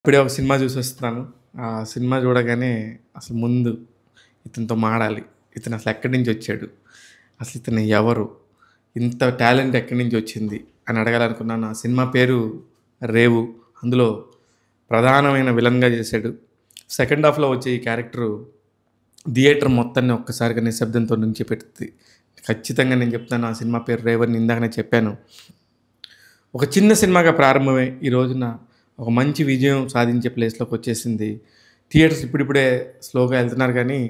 ఇప్పుడే ఒక సినిమా చూసి వస్తున్నాను ఆ సినిమా చూడగానే అసలు ముందు ఇతనితో మాడాలి ఇతను అసలు ఎక్కడి నుంచి వచ్చాడు అసలు ఇతను ఎవరు ఇంత టాలెంట్ ఎక్కడి నుంచి వచ్చింది అని అడగాలనుకున్నాను ఆ సినిమా పేరు రేవు అందులో ప్రధానమైన విలన్గా చేశాడు సెకండ్ హాఫ్లో వచ్చే ఈ క్యారెక్టరు థియేటర్ మొత్తాన్ని ఒక్కసారిగా నిశ్శబ్దంతో నుంచి పెడుతుంది ఖచ్చితంగా నేను చెప్తాను ఆ సినిమా పేరు రేవని ఇందాకనే చెప్పాను ఒక చిన్న సినిమాగా ప్రారంభమై ఈ రోజున ఒక మంచి విజయం సాధించే ప్లేస్లోకి వచ్చేసింది థియేటర్స్ ఇప్పుడిప్పుడే స్లోగా వెళ్తున్నారు కానీ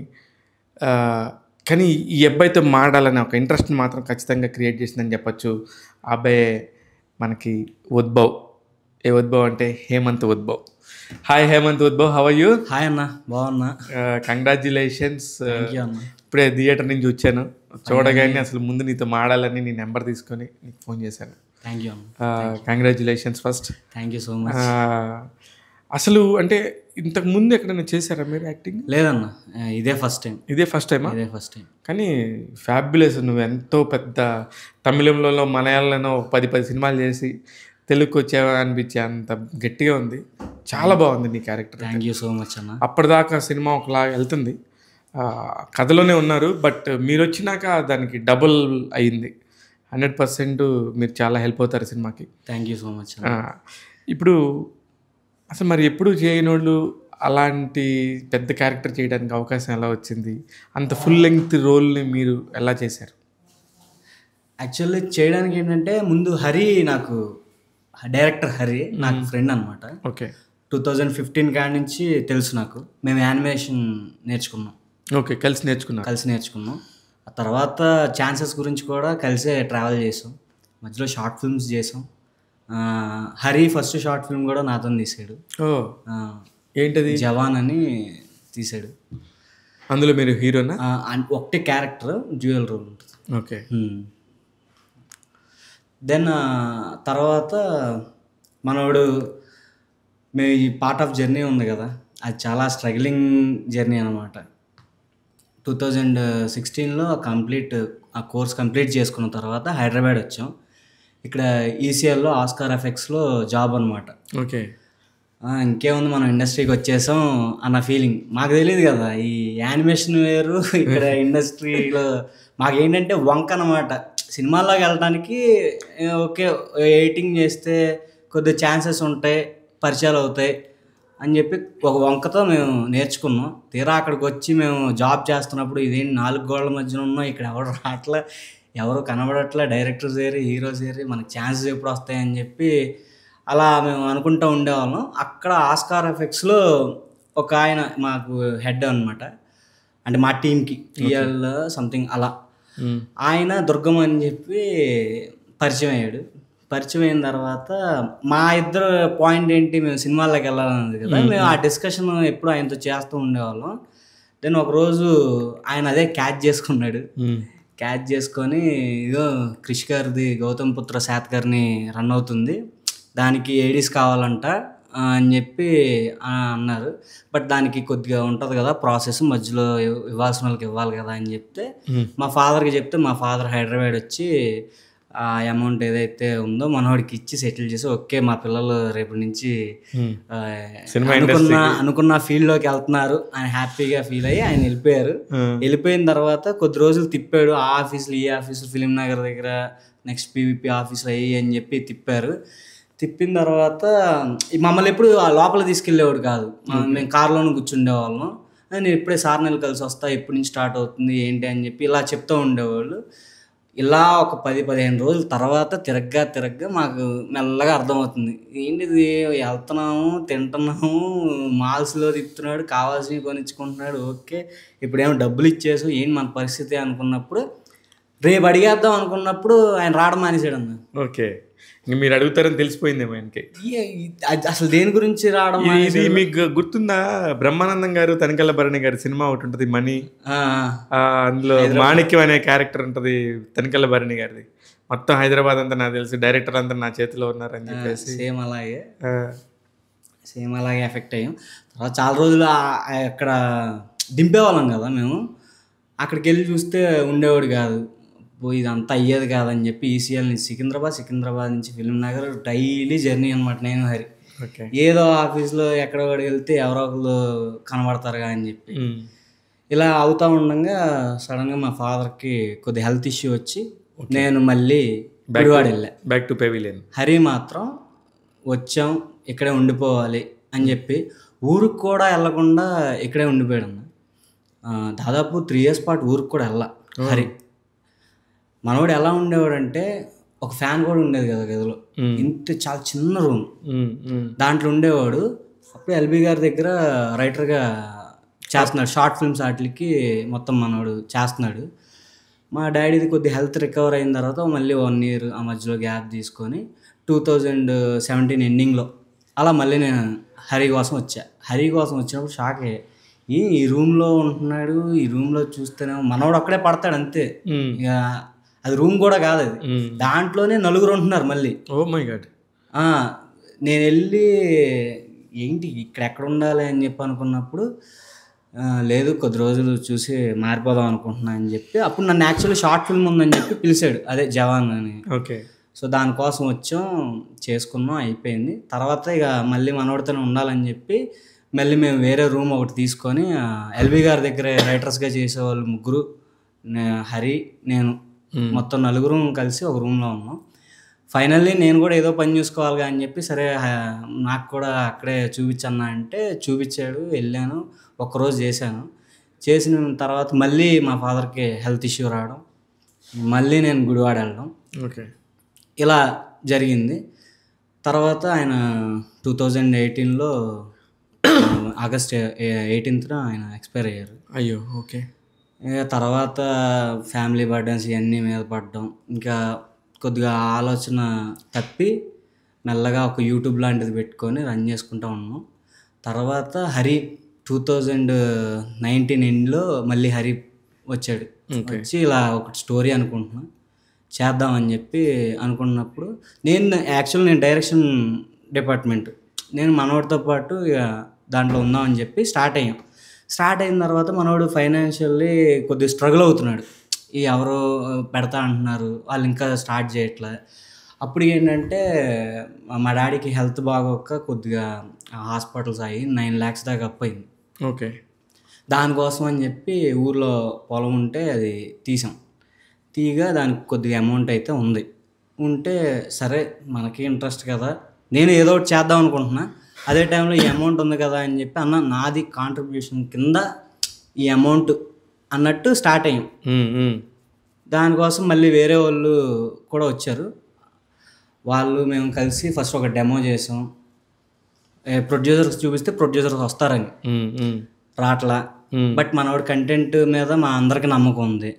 కానీ ఈ అబ్బాయితో మాడాలనే ఒక ఇంట్రెస్ట్ మాత్రం ఖచ్చితంగా క్రియేట్ చేసిందని చెప్పచ్చు ఆ అబ్బాయి మనకి ఉద్భవ్ ఏ ఉద్భవ్ అంటే Hemant Udbhav hi Hemant Udbhav how you hi అన్న బాగున్నా కంగ్రాచులేషన్స్ ఇప్పుడే థియేటర్ నుంచి వచ్చాను చూడగానే అసలు ముందు నీతో మాడాలని నీ నెంబర్ తీసుకొని నీకు ఫోన్ చేశాను thank you congratulations first thank you so much అసలు అంటే ఇంతకు ముందు ఎక్కడైనా చేశారా మీరు యాక్టింగ్ లేదన్న ఇదే ఫస్ట్ టైం ఇదే ఫస్ట్ టైం ఇదే ఫస్ట్ టైం కానీ ఫ్యాబ్యులస్ నువ్వు ఎంతో పెద్ద తమిళంలో మలయాళంలో పది పది సినిమాలు చేసి తెలుగుకి వచ్చావా అనిపించే అంత గట్టిగా ఉంది చాలా బాగుంది నీ character thank you so much అన్న అప్పటిదాకా సినిమా ఒకలాగా వెళ్తుంది కథలోనే ఉన్నారు బట్ మీరు వచ్చినాక దానికి డబుల్ అయింది హండ్రెడ్ పర్సెంట్ మీరు చాలా హెల్ప్ అవుతారు సినిమాకి థ్యాంక్ యూ సో మచ్ ఇప్పుడు అసలు మరి ఎప్పుడు చేయనోళ్ళు అలాంటి పెద్ద క్యారెక్టర్ చేయడానికి అవకాశం ఎలా వచ్చింది అంత ఫుల్ లెంగ్త్ రోల్ని మీరు ఎలా చేశారు యాక్చువల్లీ చేయడానికి ఏంటంటే ముందు హరి నాకు డైరెక్టర్ హరి నా ఫ్రెండ్ అనమాట ఓకే టూ థౌజండ్ ఫిఫ్టీన్ కాడ నుంచి తెలుసు నాకు మేము యానిమేషన్ నేర్చుకున్నాం ఓకే కలిసి నేర్చుకున్నాం కలిసి నేర్చుకున్నాం తర్వాత ఛాన్సెస్ గురించి కూడా కలిసే ట్రావెల్ చేసాం మధ్యలో షార్ట్ ఫిల్మ్స్ చేసాం హరి ఫస్ట్ షార్ట్ ఫిల్మ్ కూడా నాతో తీసాడు ఏంటది జవాన్ అని తీసాడు అందులో మీరు హీరోనా ఒకటే క్యారెక్టర్ జ్యువెల్ రోల్ ఉంటుంది ఓకే దెన్ తర్వాత మనోడు మీ పార్ట్ ఆఫ్ జర్నీ ఉంది కదా అది చాలా స్ట్రగ్లింగ్ జర్నీ అనమాట టూ థౌజండ్ సిక్స్టీన్లో కంప్లీట్ ఆ కోర్స్ కంప్లీట్ చేసుకున్న తర్వాత హైదరాబాద్ వచ్చాం ఇక్కడ ఈసీఎల్లో ఆస్కార్ ఎఫెక్ట్స్లో జాబ్ అనమాట ఓకే ఇంకేముంది మనం ఇండస్ట్రీకి వచ్చేసాం అన్న ఫీలింగ్ మాకు తెలియదు కదా ఈ యానిమేషన్ వేరు ఇక్కడ ఇండస్ట్రీలో మాకేంటంటే వంక అనమాట సినిమాల్లోకి వెళ్ళడానికి ఓకే ఎయిటింగ్ చేస్తే కొద్ది ఛాన్సెస్ ఉంటాయి పరిచయాలు అవుతాయి అని చెప్పి ఒక వంకతో మేము నేర్చుకున్నాం తీరా అక్కడికి వచ్చి మేము జాబ్ చేస్తున్నప్పుడు ఇదేంటి నాలుగు గోడల మధ్యన ఉన్నాం ఇక్కడ ఎవరు రావట్లే ఎవరు కనబడట్లే డైరెక్టర్ చేరి హీరో చేరి మనకు ఛాన్సెస్ ఎప్పుడు వస్తాయని చెప్పి అలా మేము అనుకుంటూ ఉండేవాళ్ళం అక్కడ ఆస్కార్ ఎఫెక్ట్స్లో ఒక ఆయన మాకు హెడ్ అనమాట అంటే మా టీంకి రియల్ సంథింగ్ అలా ఆయన దుర్గం అని చెప్పి పరిచయం అయ్యాడు పరిచయం అయిన తర్వాత మా ఇద్దరు పాయింట్ ఏంటి మేము సినిమాల్లోకి వెళ్ళాలన్నది కదా మేము ఆ డిస్కషన్ ఎప్పుడు ఆయనతో చేస్తూ ఉండేవాళ్ళం దెన్ ఒకరోజు ఆయన అదే క్యాచ్ చేసుకున్నాడు క్యాచ్ చేసుకొని ఇదో క్రిష్ గారిది గౌతమ్ పుత్ర శాత్ గారిని రన్ అవుతుంది దానికి ఏడీస్ కావాలంట అని చెప్పి అన్నారు బట్ దానికి కొద్దిగా ఉంటుంది కదా ప్రాసెస్ మధ్యలో ఇవ్వాల్సిన వాళ్ళకి ఇవ్వాలి కదా అని చెప్తే మా ఫాదర్కి చెప్తే మా ఫాదర్ హైదరాబాద్ వచ్చి ఆ అమౌంట్ ఏదైతే ఉందో మనవాడికి ఇచ్చి సెటిల్ చేసి ఓకే మా పిల్లలు రేపటి నుంచి అనుకున్న అనుకున్న ఫీల్డ్లోకి వెళ్తున్నారు ఆయన హ్యాపీగా ఫీల్ అయ్యి ఆయన వెళ్ళిపోయారు వెళ్ళిపోయిన తర్వాత కొద్ది రోజులు తిప్పాడు ఆ ఆఫీసులు ఈ ఆఫీసులు ఫిలిం నగర్ దగ్గర నెక్స్ట్ పీవీపీ ఆఫీసులు అయ్యి అని చెప్పి తిప్పారు తిప్పిన తర్వాత మమ్మల్ని ఎప్పుడు లోపల తీసుకెళ్ళేవాడు కాదు మేము కార్లోనే కూర్చుండేవాళ్ళం నేను ఇప్పుడే సార్ నెలలు కలిసి వస్తా ఎప్పటి నుంచి స్టార్ట్ అవుతుంది ఏంటి అని చెప్పి ఇలా చెప్తూ ఉండేవాళ్ళు ఇలా ఒక పది పదిహేను రోజుల తర్వాత తిరగ్గా తిరగ్గా మాకు మెల్లగా అర్థమవుతుంది ఏంటి ఇది వెళ్తున్నాము తింటున్నాము మాల్స్లో తిప్పుతున్నాడు కావాల్సినవి కొనిచ్చుకుంటున్నాడు ఓకే ఇప్పుడేమో డబ్బులు ఇచ్చేసు ఏంటి మన పరిస్థితి అనుకున్నప్పుడు రేపు అడిగేద్దాం అనుకున్నప్పుడు ఆయన రావడం మానేసాడు అన్న ఓకే మీరు అడుగుతారని తెలిసిపోయిందేమో ఆయనకి అసలు దేని గురించి రావడం ఇది మీకు గుర్తుందా బ్రహ్మానందం గారు తనికల్ల భరణి గారి సినిమా ఒకటి ఉంటుంది మనీ అందులో మాణిక్యం అనే క్యారెక్టర్ ఉంటుంది తనకల్ల భరణి గారిది మొత్తం హైదరాబాద్ అంతా నాకు తెలుసు డైరెక్టర్ అంతా నా చేతిలో ఉన్నారని చెప్పేసి సేమ్ అలాగే సేమ్ అలాగే ఎఫెక్ట్ అయ్యాం తర్వాత చాలా రోజులు అక్కడ దింపేవాళ్ళం కదా మేము అక్కడికి వెళ్ళి చూస్తే ఉండేవాడు కాదు ఇదంతా అయ్యేది కాదని చెప్పి ఈసీఎల్ నుంచి సికింద్రాబాద్ సికింద్రాబాద్ నుంచి ఫిల్మ్ నగర్ డైలీ జర్నీ అనమాట నేను హరి ఏదో ఆఫీస్లో ఎక్కడో వెళ్తే ఎవరో ఒకరు కనబడతారుగా అని చెప్పి ఇలా అవుతా ఉండగా సడన్గా మా ఫాదర్కి కొద్ది హెల్త్ ఇష్యూ వచ్చి నేను మళ్ళీ గుడివాడ వెళ్ళా బ్యాక్ టు పెవిలియన్ హరి మాత్రం వచ్చాం ఇక్కడే ఉండిపోవాలి అని చెప్పి ఊరికి కూడా వెళ్ళకుండా ఇక్కడే ఉండిపోయాడు దాదాపు త్రీ ఇయర్స్ పాటు ఊరికి కూడా వెళ్ళా హరి మనవాడు ఎలా ఉండేవాడంటే ఒక ఫ్యాన్ కూడా ఉండేది కదా గదిలో ఇంత చాలా చిన్న రూమ్ దాంట్లో ఉండేవాడు అప్పుడు ఎల్బి గారి దగ్గర రైటర్గా చేస్తున్నాడు షార్ట్ ఫిల్మ్స్ వాటికి మొత్తం మనవాడు చేస్తున్నాడు మా డాడీది కొద్దిగా హెల్త్ రికవర్ అయిన తర్వాత మళ్ళీ వన్ ఇయర్ ఆ మధ్యలో గ్యాప్ తీసుకొని టూ థౌజండ్ సెవెంటీన్ ఎండింగ్లో అలా మళ్ళీ నేను హరి కోసం వచ్చా హరి కోసం వచ్చినప్పుడు షాక్ అయ్యా ఈ రూమ్లో ఉంటున్నాడు ఈ రూమ్లో చూస్తేనే మనవాడు అక్కడే పడతాడు అంతే ఇక అది రూమ్ కూడా కాదు అది దాంట్లోనే నలుగురు ఉంటున్నారు మళ్ళీ ఓ మై గాడ్ నేను వెళ్ళి ఏంటి ఇక్కడ ఎక్కడ ఉండాలి అని చెప్పి అనుకున్నప్పుడు లేదు కొద్ది రోజులు చూసి మారిపోదాం అనుకుంటున్నా అని చెప్పి అప్పుడు నన్ను యాక్చువల్లీ షార్ట్ ఫిల్మ్ ఉందని చెప్పి పిలిచాడు అదే జవాన్ అని ఓకే సో దానికోసం వచ్చాం చేసుకున్నాం అయిపోయింది తర్వాత ఇక మళ్ళీ మనోడితోనే ఉండాలని చెప్పి మళ్ళీ మేము వేరే రూమ్ ఒకటి తీసుకొని ఎల్బి గారి దగ్గర రైటర్స్గా చేసేవాళ్ళు ముగ్గురు హరి నేను మొత్తం నలుగురు కలిసి ఒక రూమ్లో ఉన్నాం ఫైనల్లీ నేను కూడా ఏదో పని చూసుకోవాలిగా అని చెప్పి సరే నాకు కూడా అక్కడే చూపించన్నా అంటే చూపించాడు వెళ్ళాను ఒకరోజు చేశాను చేసిన తర్వాత మళ్ళీ మా ఫాదర్కి హెల్త్ ఇష్యూ రావడం మళ్ళీ నేను గుడివాడ వెళ్ళడం ఓకే ఇలా జరిగింది తర్వాత ఆయన టూ థౌజండ్ ఎయిటీన్లో ఆగస్ట్ ఎయిటీన్త్న ఆయన ఎక్స్పైర్ అయ్యారు అయ్యో ఓకే ఇక తర్వాత ఫ్యామిలీ బర్డెన్స్ ఇవన్నీ మీద పడడం ఇంకా కొద్దిగా ఆలోచన తప్పి మెల్లగా ఒక యూట్యూబ్ లాంటిది పెట్టుకొని రన్ చేసుకుంటూ ఉన్నాం తర్వాత హరి టూ థౌజండ్ నైన్టీన్ ఎండ్లో మళ్ళీ హరి వచ్చాడు వచ్చి ఇలా ఒక స్టోరీ అనుకుంటున్నా చేద్దామని చెప్పి అనుకున్నప్పుడు నేను యాక్చువల్ నేను డైరెక్షన్ డిపార్ట్మెంట్ నేను మనవాడితో పాటు ఇక దాంట్లో ఉందామని చెప్పి స్టార్ట్ అయ్యాం స్టార్ట్ అయిన తర్వాత మనోడు ఫైనాన్షియల్లీ కొద్దిగా స్ట్రగుల్ అవుతున్నాడు ఈ ఎవరో పెడతా అంటున్నారు వాళ్ళు ఇంకా స్టార్ట్ చేయట్లే అప్పుడు ఏంటంటే మా డాడీకి హెల్త్ బాగోక కొద్దిగా హాస్పిటల్స్ అయ్యి నైన్ ల్యాక్స్ దాకా అప్పయింది ఓకే దానికోసం అని చెప్పి ఊర్లో పొలం ఉంటే అది తీసాం తీగా దానికి కొద్దిగా అమౌంట్ అయితే ఉంది ఉంటే సరే మనకి ఇంట్రెస్ట్ కదా నేను ఏదో ఒకటి చేద్దాం అనుకుంటున్నా అదే టైంలో ఈ అమౌంట్ ఉంది కదా అని చెప్పి అన్న నాది కాంట్రిబ్యూషన్ కింద ఈ అమౌంట్ అన్నట్టు స్టార్ట్ అయ్యాం దానికోసం మళ్ళీ వేరే వాళ్ళు కూడా వచ్చారు వాళ్ళు మేము కలిసి ఫస్ట్ ఒక డెమో చేసాం ప్రొడ్యూసర్స్ చూపిస్తే ప్రొడ్యూసర్స్ వస్తారని రాట్లా బట్ మనవాడి కంటెంట్ మీద మా అందరికి నమ్మకం ఉంది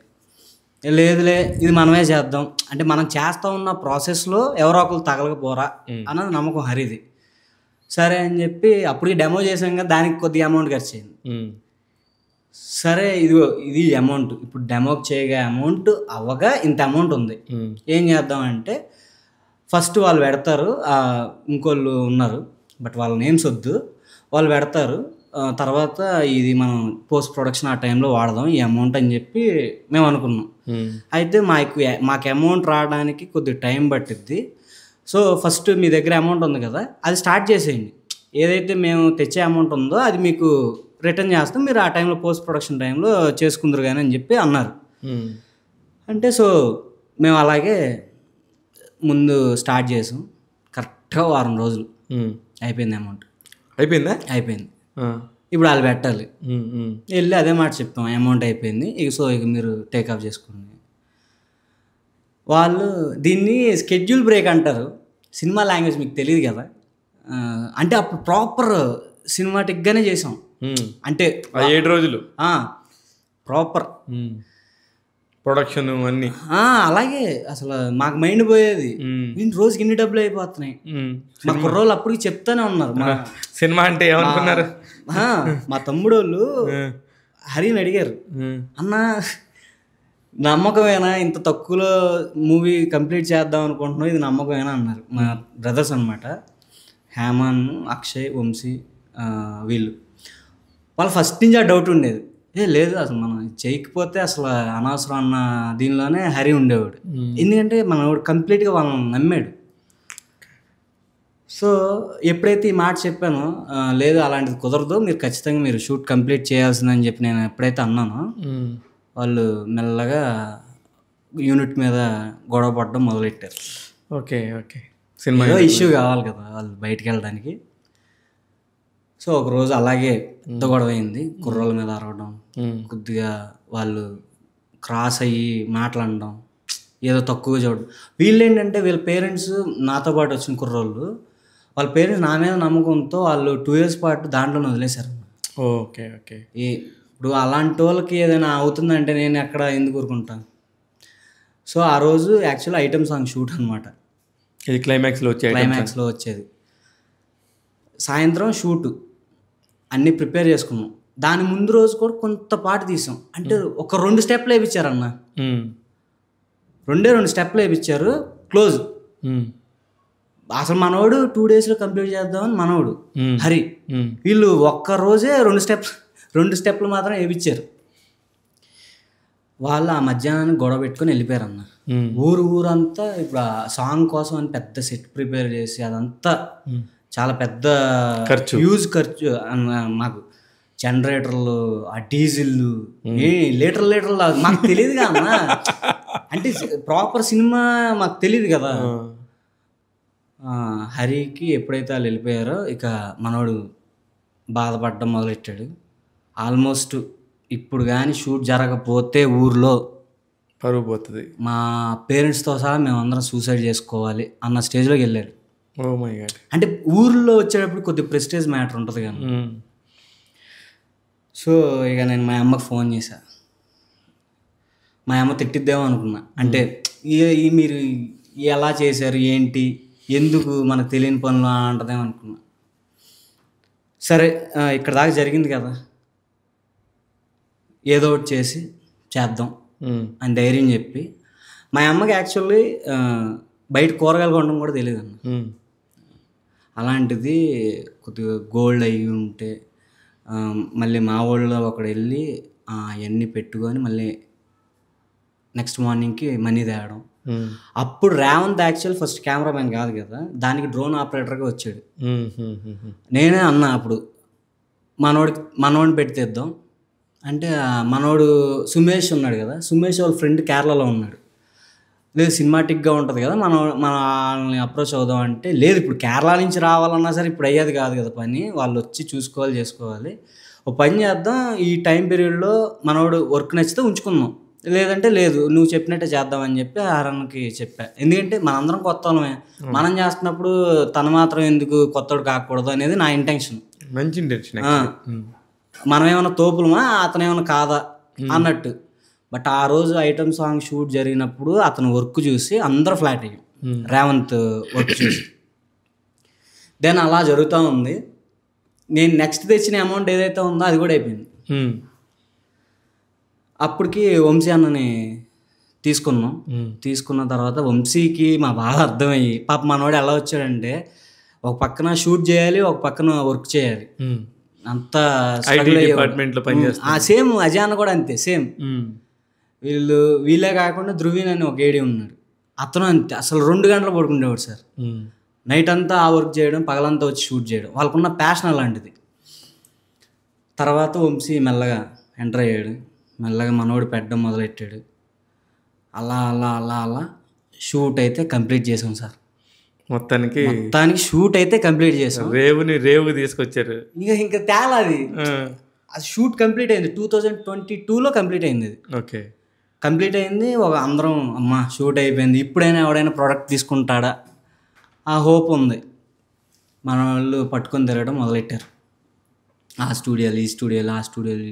లేదులే ఇది మనమే చేద్దాం అంటే మనం చేస్తూ ఉన్న ప్రాసెస్లో ఎవరో ఒకరు తగలకపోరా అన్నది నమ్మకం హరిది సరే అని చెప్పి అప్పటికి డెమో చేసాం కదా దానికి కొద్దిగా అమౌంట్ ఖర్చు అయింది సరే ఇదిగో ఇది అమౌంట్ ఇప్పుడు డెమోకి చేయగా అమౌంట్ అవ్వగా ఇంత అమౌంట్ ఉంది ఏం చేద్దామంటే ఫస్ట్ వాళ్ళు పెడతారు ఇంకోళ్ళు ఉన్నారు బట్ వాళ్ళ నేమ్స్ వద్దు వాళ్ళు పెడతారు తర్వాత ఇది మనం పోస్ట్ ప్రొడక్షన్ ఆ టైంలో వాడదాం ఈ అమౌంట్ అని చెప్పి మేము అనుకున్నాం అయితే మాకు మాకు అమౌంట్ రావడానికి కొద్దిగా టైం పట్టిద్ది సో ఫస్ట్ మీ దగ్గర అమౌంట్ ఉంది కదా అది స్టార్ట్ చేసేయండి ఏదైతే మేము తెచ్చే అమౌంట్ ఉందో అది మీకు రిటర్న్ చేస్తాం మీరు ఆ టైంలో పోస్ట్ ప్రొడక్షన్ టైంలో చేసుకుందరు కానీ అని చెప్పి అన్నారు అంటే సో మేము అలాగే ముందు స్టార్ట్ చేసాం కరెక్ట్గా వారం రోజులు అయిపోయింది అమౌంట్ అయిపోయిందా అయిపోయింది ఇప్పుడు వాళ్ళు పెట్టాలి వెళ్ళి అదే మాట చెప్తాం అమౌంట్ అయిపోయింది ఇక సో ఇక మీరు టేకప్ చేసుకోండి వాళ్ళు దీన్ని స్కెడ్యూల్ బ్రేక్ అంటారు సినిమా లాంగ్వేజ్ మీకు తెలియదు కదా అంటే అప్పుడు ప్రాపర్ సినిమాటిక్గానే చేసాం అంటే ఏడు రోజులు ప్రాపర్ ప్రొడక్షన్ అన్ని అలాగే అసలు మాకు మైండ్ పోయేది నేను రోజుకి ఇన్ని డబ్బులు అయిపోతున్నాయి మా కుర్రోళ్ళు అప్పుడు చెప్తానే ఉన్నారు సినిమా అంటే ఏమనుకున్నారు మా తమ్ముడు వాళ్ళు హరిని అడిగారు అన్నా నమ్మకమేనా ఇంత తక్కువలో మూవీ కంప్లీట్ చేద్దాం అనుకుంటున్నాం ఇది నమ్మకమేనా అన్నారు మా బ్రదర్స్ అనమాట హేమాన్ అక్షయ్ వంశీ వీళ్ళు వాళ్ళు ఫస్ట్ నుంచి ఆ డౌట్ ఉండేది ఏ లేదు అసలు మనం చేయకపోతే అసలు అనవసరం అన్న దీనిలోనే హరి ఉండేవాడు ఎందుకంటే మన కంప్లీట్గా వాళ్ళని నమ్మాడు సో ఎప్పుడైతే ఈ మాట చెప్పానో లేదు అలాంటిది కుదరదు మీరు ఖచ్చితంగా మీరు షూట్ కంప్లీట్ చేయాల్సిందని చెప్పి నేను ఎప్పుడైతే అన్నానో వాళ్ళు మెల్లగా యూనిట్ మీద గొడవ పడడం మొదలెట్టారు ఓకే ఓకే సినిమా ఇష్యూ కావాలి కదా వాళ్ళు బయటికి వెళ్ళడానికి సో ఒక రోజు అలాగే పెద్ద గొడవ అయింది కుర్రోళ్ళ మీద అరవడం కొద్దిగా వాళ్ళు క్రాస్ అయ్యి మాట్లాడడం ఏదో తక్కువ చూడడం వీళ్ళు ఏంటంటే వీళ్ళ పేరెంట్స్ నాతో పాటు వచ్చిన కుర్రోళ్ళు వాళ్ళ పేరెంట్స్ నా మీద నమ్మకంతో వాళ్ళు టూ ఇయర్స్ పాటు దాంట్లోనే వదిలేశారు ఓకే ఓకే ఈ ఇప్పుడు అలాంటి వాళ్ళకి ఏదైనా అవుతుందంటే నేను ఎక్కడ ఎందుకు ఊరుకుంటాను సో ఆ రోజు యాక్చువల్ ఐటమ్ సాంగ్ షూట్ అనమాట ఇది క్లైమాక్స్లో వచ్చేది క్లైమాక్స్లో వచ్చేది సాయంత్రం షూట్ అన్నీ ప్రిపేర్ చేసుకున్నాం దాని ముందు రోజు కూడా కొంత పాటు తీసాం అంటే ఒక రెండు స్టెప్లు అన్న రెండే రెండు స్టెప్లు వేయించారు క్లోజ్ అసలు మనవాడు టూ డేస్లో కంప్లీట్ చేద్దామని మనవడు హరి వీళ్ళు ఒక్క రోజే రెండు స్టెప్స్ రెండు స్టెప్లు మాత్రం వేయించారు వాళ్ళు ఆ మధ్యాహ్నం గొడవ పెట్టుకుని వెళ్ళిపోయారు అన్న ఊరు ఊరంతా ఇప్పుడు ఆ సాంగ్ కోసం అని పెద్ద సెట్ ప్రిపేర్ చేసి అదంతా చాలా పెద్ద ఖర్చు యూజ్ ఖర్చు మాకు జనరేటర్లు ఆ డీజిల్లు ఏ లీటర్ లీటర్లు మాకు తెలియదు కదా అంటే ప్రాపర్ సినిమా మాకు తెలియదు కదా హరికి ఎప్పుడైతే వాళ్ళు వెళ్ళిపోయారో ఇక మనోడు బాధపడడం మొదలెట్టాడు ఆల్మోస్ట్ ఇప్పుడు కానీ షూట్ జరగకపోతే ఊర్లో పరువు పోతుంది మా పేరెంట్స్తో సహా మేమందరం సూసైడ్ చేసుకోవాలి అన్న స్టేజ్లోకి వెళ్ళాడు అంటే ఊర్లో వచ్చేటప్పుడు కొద్ది ప్రెస్టేజ్ మ్యాటర్ ఉంటుంది కానీ సో ఇక నేను మా అమ్మకి ఫోన్ చేశా మా అమ్మ తిట్టిద్దేమో అనుకున్నా అంటే ఈ మీరు ఎలా చేశారు ఏంటి ఎందుకు మనకు తెలియని పనులు అంటదేమో అనుకున్నా సరే ఇక్కడ దాకా జరిగింది కదా ఏదో ఒకటి చేసి చేద్దాం అని ధైర్యం చెప్పి మా అమ్మకి యాక్చువల్లీ బయట కూరగాయలు కొనడం కూడా తెలియదు అన్న అలాంటిది కొద్దిగా గోల్డ్ అయి ఉంటే మళ్ళీ మా ఊళ్ళో ఒకడు వెళ్ళి అవన్నీ పెట్టుకొని మళ్ళీ నెక్స్ట్ మార్నింగ్కి మనీ తేవడం అప్పుడు రేవంత్ యాక్చువల్ ఫస్ట్ కెమెరామెన్ కాదు కదా దానికి డ్రోన్ ఆపరేటర్గా వచ్చాడు నేనే అన్నా అప్పుడు మనోడికి మనోడిని తెద్దాం అంటే మనోడు సుమేష్ ఉన్నాడు కదా సుమేష్ వాళ్ళ ఫ్రెండ్ కేరళలో ఉన్నాడు లేదు సినిమాటిక్గా ఉంటుంది కదా మనం మనల్ని అప్రోచ్ అవుదాం అంటే లేదు ఇప్పుడు కేరళ నుంచి రావాలన్నా సరే ఇప్పుడు అయ్యేది కాదు కదా పని వాళ్ళు వచ్చి చూసుకోవాలి చేసుకోవాలి ఒక పని చేద్దాం ఈ టైం పీరియడ్లో మనోడు వర్క్ నచ్చితే ఉంచుకుందాం లేదంటే లేదు నువ్వు చెప్పినట్టే చేద్దాం అని చెప్పి హరణ్కి చెప్పా ఎందుకంటే మనందరం కొత్త వాళ్ళమే మనం చేస్తున్నప్పుడు తను మాత్రం ఎందుకు కొత్తడు కాకూడదు అనేది నా ఇంటెన్షన్ మంచి ఇంటెన్షన్ మనం ఏమైనా తోపులమా అతను ఏమైనా కాదా అన్నట్టు బట్ ఆ రోజు ఐటమ్ సాంగ్ షూట్ జరిగినప్పుడు అతను వర్క్ చూసి అందరూ ఫ్లాట్ అయ్యాం రేవంత్ వర్క్ చూసి దెన్ అలా జరుగుతూ ఉంది నేను నెక్స్ట్ తెచ్చిన అమౌంట్ ఏదైతే ఉందో అది కూడా అయిపోయింది అప్పటికి వంశీ అన్నని తీసుకున్నాం తీసుకున్న తర్వాత వంశీకి మా బాధ అర్థమయ్యి పాప మనవాడు ఎలా వచ్చాడంటే ఒక పక్కన షూట్ చేయాలి ఒక పక్కన వర్క్ చేయాలి అంత డిపార్ట్మెంట్ లో ఆ సేమ్ అజాన్ కూడా అంతే సేమ్ వీళ్ళు వీళ్ళే కాకుండా ధృవీన్ అని ఒక ఏడి ఉన్నారు అతను అంతే అసలు రెండు గంటలు పడుకుండేవాడు సార్ నైట్ అంతా ఆ వర్క్ చేయడం పగలంతా వచ్చి షూట్ చేయడం వాళ్ళకున్న ప్యాషన్ అలాంటిది తర్వాత వంశీ మెల్లగా ఎంటర్ అయ్యాడు మెల్లగా మనోడు పెట్టడం మొదలెట్టాడు అలా అలా అలా అలా షూట్ అయితే కంప్లీట్ చేసాం సార్ మొత్తానికి మొత్తానికి షూట్ అయితే కంప్లీట్ చేసాం రేవుని రేవుకి తీసుకొచ్చారు ఇంకా ఇంకా తేలా అది అది షూట్ కంప్లీట్ అయింది టూ థౌజండ్ ట్వంటీ టూలో కంప్లీట్ అయింది అది ఓకే కంప్లీట్ అయింది ఒక అందరం అమ్మ షూట్ అయిపోయింది ఇప్పుడైనా ఎవడైనా ప్రోడక్ట్ తీసుకుంటాడా ఆ హోప్ ఉంది మన వాళ్ళు పట్టుకొని తిరగడం మొదలెట్టారు ఆ స్టూడియోలు ఈ స్టూడియోలు ఆ స్టూడియోలు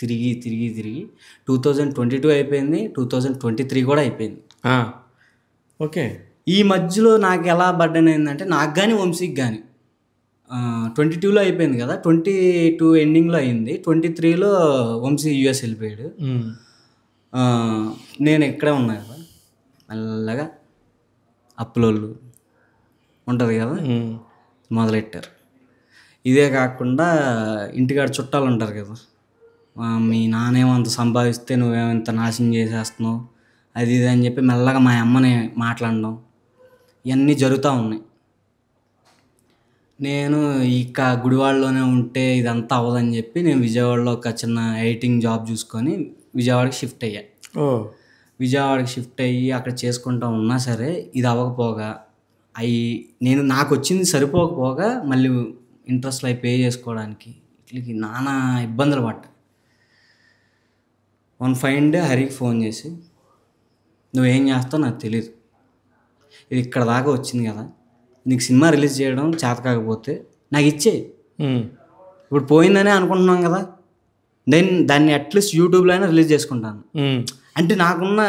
తిరిగి తిరిగి తిరిగి టూ థౌజండ్ ట్వంటీ టూ అయిపోయింది టూ థౌజండ్ ట్వంటీ త్రీ కూడా అయిపోయింది ఓకే ఈ మధ్యలో నాకు ఎలా బర్డెన్ అయిందంటే నాకు కానీ వంశీకి కానీ ట్వంటీ టూలో అయిపోయింది కదా ట్వంటీ టూ ఎండింగ్లో అయింది ట్వంటీ త్రీలో వంశీ యూఎస్ వెళ్ళిపోయాడు నేను ఇక్కడే ఉన్నా కదా మెల్లగా అప్పులోళ్ళు ఉంటుంది కదా మొదలెట్టారు ఇదే కాకుండా ఇంటికాడ చుట్టాలు ఉంటారు కదా మీ నానేమో అంత సంపాదిస్తే నువ్వేమో ఇంత నాశనం చేసేస్తున్నావు అది ఇది అని చెప్పి మెల్లగా మా అమ్మని మాట్లాడడం ఇవన్నీ జరుగుతూ ఉన్నాయి నేను ఇక గుడివాడలోనే ఉంటే ఇదంతా అవ్వదని చెప్పి నేను విజయవాడలో ఒక చిన్న ఎడిటింగ్ జాబ్ చూసుకొని విజయవాడకి షిఫ్ట్ అయ్యా విజయవాడకి షిఫ్ట్ అయ్యి అక్కడ చేసుకుంటా ఉన్నా సరే ఇది అవ్వకపోగా అవి నేను నాకు వచ్చింది సరిపోకపోగా మళ్ళీ ఇంట్రెస్ట్లు అవి పే చేసుకోవడానికి వీటికి నానా ఇబ్బందులు పడ్డ వన్ ఫైన్ డే హరికి ఫోన్ చేసి నువ్వేం చేస్తావు నాకు తెలియదు ఇది ఇక్కడ దాకా వచ్చింది కదా నీకు సినిమా రిలీజ్ చేయడం చేత కాకపోతే నాకు ఇచ్చే ఇప్పుడు పోయిందనే అనుకుంటున్నాం కదా దెన్ దాన్ని అట్లీస్ట్ యూట్యూబ్లో అయినా రిలీజ్ చేసుకుంటాను అంటే నాకున్న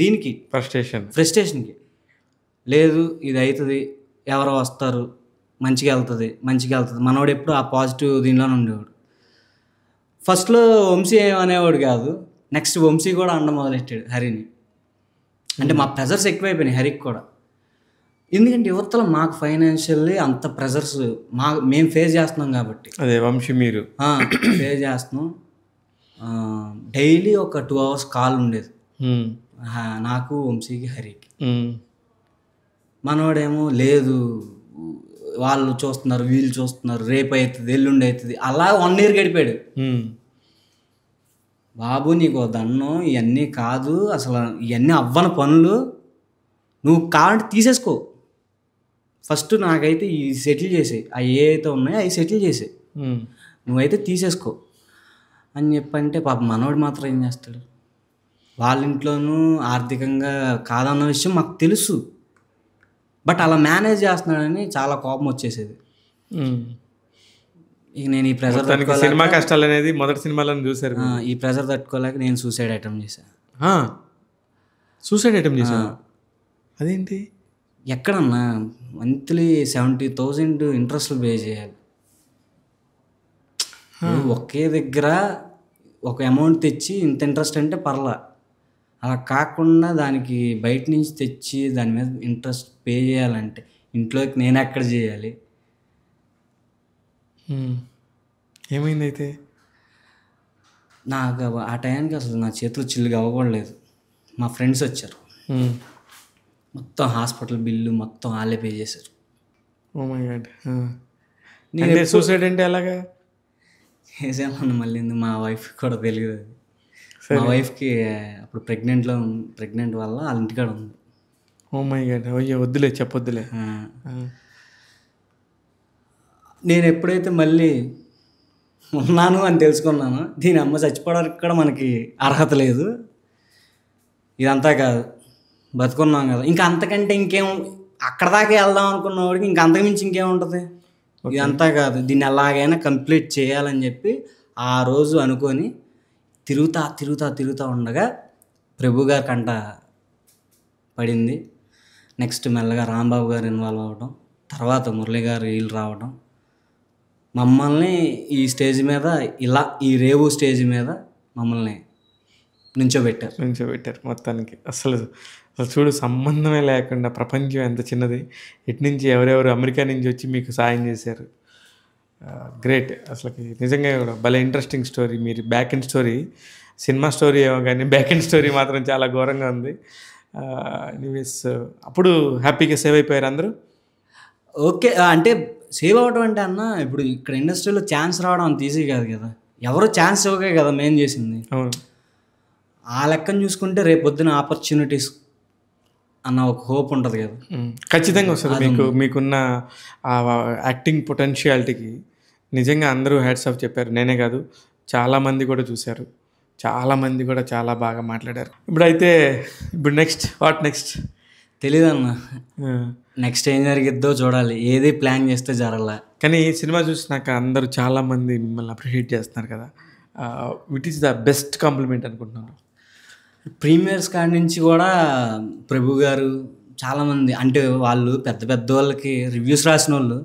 దీనికి ఫ్రస్ట్రేషన్ ఫ్రస్ట్రేషన్కి లేదు ఇది అవుతుంది ఎవరో వస్తారు మంచిగా వెళ్తుంది మంచిగా వెళ్తుంది మనవాడు ఎప్పుడు ఆ పాజిటివ్ దీనిలోనే ఉండేవాడు ఫస్ట్లో వంశీ అనేవాడు కాదు నెక్స్ట్ వంశీ కూడా అండ మొదలెట్టాడు హరిని అంటే మా ప్రెజర్స్ ఎక్కువైపోయినాయి హరికి కూడా ఎందుకంటే యువతలో మాకు ఫైనాన్షియల్లీ అంత ప్రెషర్స్ మా మేము ఫేస్ చేస్తున్నాం కాబట్టి అదే వంశీ మీరు ఫేస్ చేస్తున్నాం డైలీ ఒక టూ అవర్స్ కాల్ ఉండేది నాకు వంశీకి హరికి మనవాడేమో లేదు వాళ్ళు చూస్తున్నారు వీళ్ళు చూస్తున్నారు రేపు అవుతుంది ఎల్లుండి అవుతుంది అలా వన్ ఇయర్ గడిపాడు బాబు నీకు దండం ఇవన్నీ కాదు అసలు ఇవన్నీ అవ్వని పనులు నువ్వు కావాలంటే తీసేసుకో ఫస్ట్ నాకైతే ఈ సెటిల్ చేసాయి అవి ఏవైతే ఉన్నాయో అవి సెటిల్ చేసాయి నువ్వైతే తీసేసుకో అని చెప్పంటే పాప మనోడు మాత్రం ఏం చేస్తాడు వాళ్ళ ఇంట్లోనూ ఆర్థికంగా కాదన్న విషయం మాకు తెలుసు బట్ అలా మేనేజ్ చేస్తున్నాడని చాలా కోపం వచ్చేసేది ఇక నేను ఈ ప్రెజర్ సినిమా కష్టాలు అనేది మొదటి సినిమాలను చూసారు ఈ ప్రెజర్ తట్టుకోలేక నేను సూసైడ్ ఐటమ్ చేశాను సూసైడ్ ఐటమ్ చేశాను అదేంటి ఎక్కడన్నా మంత్లీ సెవెంటీ థౌజండ్ ఇంట్రెస్ట్లు పే చేయాలి ఒకే దగ్గర ఒక అమౌంట్ తెచ్చి ఇంత ఇంట్రెస్ట్ అంటే పర్లా అలా కాకుండా దానికి బయట నుంచి తెచ్చి దాని మీద ఇంట్రెస్ట్ పే చేయాలంటే ఇంట్లోకి నేను ఎక్కడ చేయాలి ఏమైంది అయితే నాకు ఆ టయానికి అసలు నా చేతులు చిల్లుగా అవ్వకూడలేదు మా ఫ్రెండ్స్ వచ్చారు మొత్తం హాస్పిటల్ బిల్లు మొత్తం వాళ్ళే పే చేశారు oh నేను సూసైడ్ అంటే ఎలాగా చేసామన్న మళ్ళీ మా వైఫ్ కూడా తెలియదు మా వైఫ్కి అప్పుడు ప్రెగ్నెంట్లో ప్రెగ్నెంట్ వల్ల వాళ్ళ ఇంటికాడ ఉంది oh అయ్యో వద్దులే చెప్పొద్దులే నేను ఎప్పుడైతే మళ్ళీ ఉన్నాను అని తెలుసుకున్నాను దీని అమ్మ చచ్చిపోవడానికి కూడా మనకి అర్హత లేదు ఇదంతా కాదు బతుకున్నాం కదా ఇంకా అంతకంటే ఇంకేం అక్కడ దాకా వెళ్దాం అనుకున్న వాడికి ఇంకా అంతకుమించి ఇంకేముంటుంది ఇదంతా కాదు దీన్ని ఎలాగైనా కంప్లీట్ చేయాలని చెప్పి ఆ రోజు అనుకొని తిరుగుతా తిరుగుతా తిరుగుతూ ఉండగా ప్రభు గారి కంట పడింది నెక్స్ట్ మెల్లగా రాంబాబు గారు ఇన్వాల్వ్ అవ్వడం తర్వాత మురళి గారు వీళ్ళు రావడం మమ్మల్ని ఈ స్టేజ్ మీద ఇలా ఈ రేవు స్టేజ్ మీద మమ్మల్ని నుంచోబెట్టారు నుంచోబెట్టారు మొత్తానికి అసలు అసలు చూడు సంబంధమే లేకుండా ప్రపంచం ఎంత చిన్నది ఇటు నుంచి ఎవరెవరు అమెరికా నుంచి వచ్చి మీకు సాయం చేశారు గ్రేట్ అసలు నిజంగా కూడా భలే ఇంట్రెస్టింగ్ స్టోరీ మీరు back and story cinema story ఏమో కానీ బ్యాక్ అండ్ స్టోరీ మాత్రం చాలా ఘోరంగా ఉంది ఎనీవేస్ అప్పుడు హ్యాపీగా సేవ్ అయిపోయారు అందరూ ఓకే అంటే సేవ్ అవ్వడం అంటే అన్న ఇప్పుడు ఇక్కడ ఇండస్ట్రీలో ఛాన్స్ రావడం అంత ఈజీ కాదు కదా ఎవరు ఛాన్స్ ఇవ్వకే కదా మేం చేసింది ఆ లెక్కను చూసుకుంటే రేపొద్దున ఆపర్చునిటీస్ అన్న ఒక హోప్ ఉంటుంది కదా ఖచ్చితంగా వస్తుంది మీకు మీకున్న యాక్టింగ్ పొటెన్షియాలిటీకి నిజంగా అందరూ హ్యాట్స్ ఆఫ్ చెప్పారు నేనే కాదు చాలామంది కూడా చూశారు చాలామంది కూడా చాలా బాగా మాట్లాడారు ఇప్పుడైతే ఇప్పుడు నెక్స్ట్ వాట్ నెక్స్ట్ అన్న నెక్స్ట్ ఏం జరిగిద్దో చూడాలి ఏది ప్లాన్ చేస్తే జరగల కానీ ఈ సినిమా చూసినాక అందరూ చాలామంది మిమ్మల్ని అప్రిషియేట్ చేస్తున్నారు కదా it is the best compliment అనుకుంటున్నాను ప్రీమియర్స్ కాడి నుంచి కూడా ప్రభు గారు చాలామంది అంటే వాళ్ళు పెద్ద పెద్ద వాళ్ళకి రివ్యూస్ రాసిన వాళ్ళు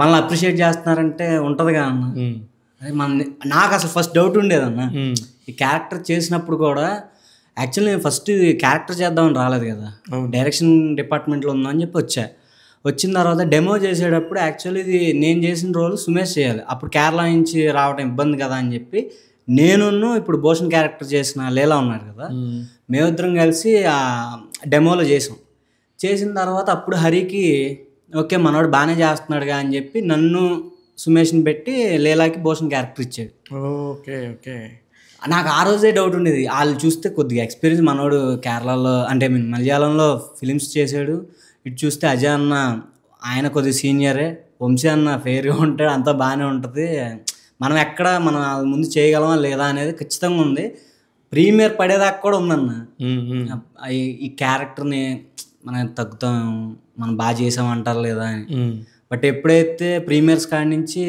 మనల్ని అప్రిషియేట్ చేస్తున్నారంటే ఉంటుంది కదన్న మన నాకు అసలు ఫస్ట్ డౌట్ ఉండేదన్న ఈ క్యారెక్టర్ చేసినప్పుడు కూడా యాక్చువల్లీ నేను ఫస్ట్ క్యారెక్టర్ చేద్దామని రాలేదు కదా డైరెక్షన్ డిపార్ట్మెంట్లో ఉందని చెప్పి వచ్చా వచ్చిన తర్వాత డెమో చేసేటప్పుడు యాక్చువల్లీ ఇది నేను చేసిన రోల్ సుమేష్ చేయాలి అప్పుడు కేరళ నుంచి రావడం ఇబ్బంది కదా అని చెప్పి నేను ఇప్పుడు భోషన్ క్యారెక్టర్ చేసిన లీలా ఉన్నారు కదా మేమిద్దరం కలిసి ఆ డెమోలో చేసాం చేసిన తర్వాత అప్పుడు హరికి ఓకే మనోడు బాగానే చేస్తున్నాడుగా అని చెప్పి నన్ను సుమేష్ని పెట్టి లీలాకి భోషన్ క్యారెక్టర్ ఇచ్చాడు ఓకే ఓకే నాకు ఆ రోజే డౌట్ ఉండేది వాళ్ళు చూస్తే కొద్దిగా ఎక్స్పీరియన్స్ మనోడు కేరళలో అంటే మీన్ మలయాళంలో ఫిలిమ్స్ చేశాడు ఇటు చూస్తే అజయ్ అన్న ఆయన కొద్దిగా సీనియరే వంశీ అన్న ఫెయిర్గా ఉంటాడు అంతా బాగానే ఉంటుంది మనం ఎక్కడ మనం ముందు చేయగలమా లేదా అనేది ఖచ్చితంగా ఉంది ప్రీమియర్ పడేదాకా కూడా ఉందన్న ఈ క్యారెక్టర్ని మనం తగ్గుతాం మనం బాగా చేసామంటారు లేదా అని బట్ ఎప్పుడైతే ప్రీమియర్స్ కాడి నుంచి